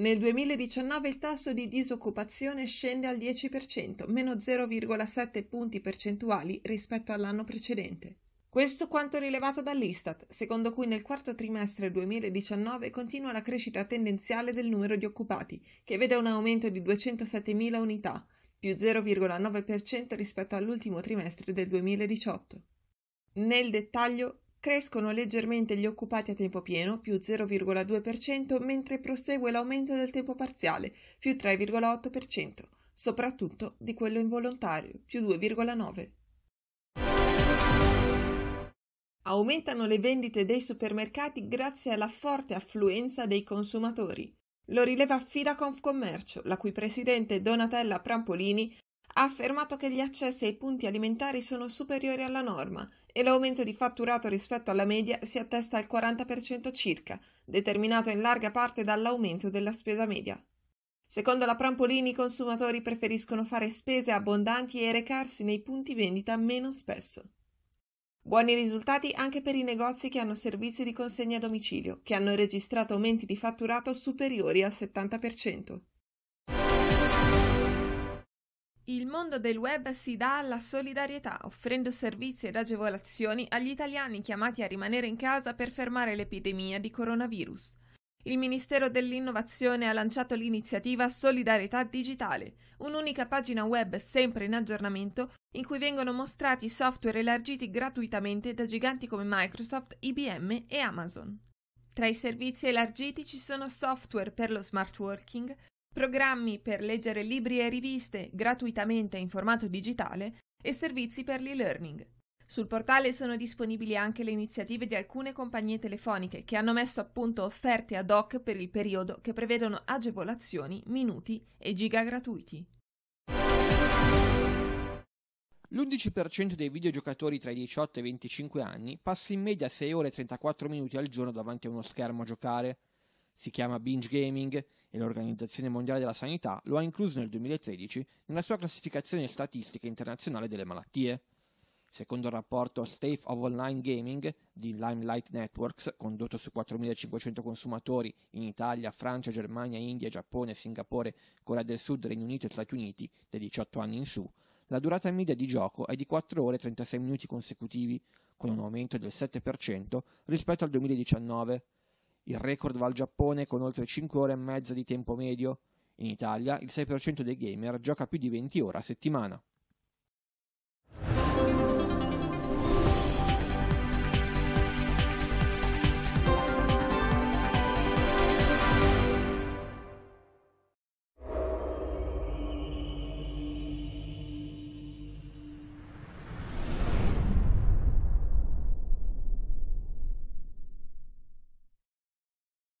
Nel 2019 il tasso di disoccupazione scende al 10%, meno 0,7 punti percentuali rispetto all'anno precedente. Questo quanto rilevato dall'Istat, secondo cui nel quarto trimestre 2019 continua la crescita tendenziale del numero di occupati, che vede un aumento di 207.000 unità, più 0,9% rispetto all'ultimo trimestre del 2018. Nel dettaglio, Crescono leggermente gli occupati a tempo pieno, più 0,2%, mentre prosegue l'aumento del tempo parziale, più 3,8%, soprattutto di quello involontario, più 2,9%. Aumentano le vendite dei supermercati grazie alla forte affluenza dei consumatori. Lo rileva Fila Confcommercio, la cui presidente Donatella Prampolini ha affermato che gli accessi ai punti alimentari sono superiori alla norma, e l'aumento di fatturato rispetto alla media si attesta al 40% circa, determinato in larga parte dall'aumento della spesa media. Secondo la Prampolini i consumatori preferiscono fare spese abbondanti e recarsi nei punti vendita meno spesso. Buoni risultati anche per i negozi che hanno servizi di consegna a domicilio, che hanno registrato aumenti di fatturato superiori al 70%. Il mondo del web si dà alla solidarietà, offrendo servizi ed agevolazioni agli italiani chiamati a rimanere in casa per fermare l'epidemia di coronavirus. Il Ministero dell'Innovazione ha lanciato l'iniziativa Solidarietà Digitale, un'unica pagina web sempre in aggiornamento in cui vengono mostrati software elargiti gratuitamente da giganti come Microsoft, IBM e Amazon. Tra i servizi elargiti ci sono software per lo smart working, programmi per leggere libri e riviste gratuitamente in formato digitale e servizi per l'e-learning. Sul portale sono disponibili anche le iniziative di alcune compagnie telefoniche che hanno messo a punto offerte ad hoc per il periodo che prevedono agevolazioni, minuti e giga gratuiti. L'11% dei videogiocatori tra i 18 e i 25 anni passa in media 6 ore e 34 minuti al giorno davanti a uno schermo a giocare, si chiama Binge Gaming e l'Organizzazione Mondiale della Sanità lo ha incluso nel 2013 nella sua classificazione statistica internazionale delle malattie. Secondo il rapporto Safe of Online Gaming di Limelight Networks, condotto su 4.500 consumatori in Italia, Francia, Germania, India, Giappone, Singapore, Corea del Sud, Regno Unito e Stati Uniti, dai 18 anni in su, la durata media di gioco è di 4 ore e 36 minuti consecutivi, con un aumento del 7% rispetto al 2019. Il record va al Giappone con oltre 5 ore e mezza di tempo medio. In Italia il 6% dei gamer gioca più di 20 ore a settimana.